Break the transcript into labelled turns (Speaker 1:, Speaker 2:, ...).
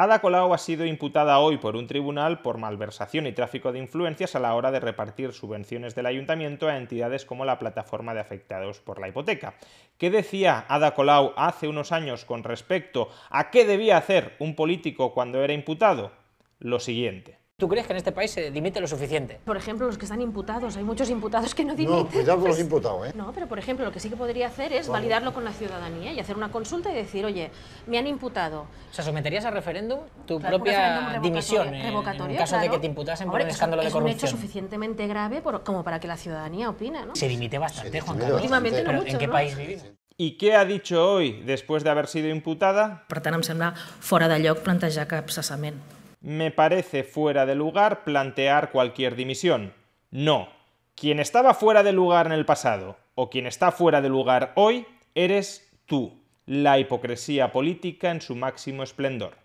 Speaker 1: Ada Colau ha sido imputada hoy por un tribunal por malversación y tráfico de influencias a la hora de repartir subvenciones del ayuntamiento a entidades como la plataforma de afectados por la hipoteca. ¿Qué decía Ada Colau hace unos años con respecto a qué debía hacer un político cuando era imputado? Lo siguiente. ¿Tú crees que en este país se dimite lo suficiente?
Speaker 2: Por ejemplo, los que están imputados. Hay muchos imputados que no dimiten. No, cuidado con los pues imputados, ¿eh? No, pero por ejemplo, lo que sí que podría hacer es validarlo con la ciudadanía y hacer una consulta y decir, oye, me han imputado. O sea, someterías a referéndum tu propia dimisión eh, en, caso de que te imputasen por un escándalo de corrupción. Es un hecho suficientemente grave como para que la ciudadanía opina, ¿no? Se
Speaker 1: dimite bastante, Juan Carlos. Últimamente no mucho, ¿en qué país vivimos? qué ha dicho hoy, después de haber sido imputada? Per tanto, em fuera fora de lloc
Speaker 3: plantejar cap
Speaker 1: me parece fuera de lugar plantear cualquier dimisión. No. Quien estaba fuera de lugar en el pasado o quien está fuera de lugar hoy, eres tú. La hipocresía política en su máximo esplendor.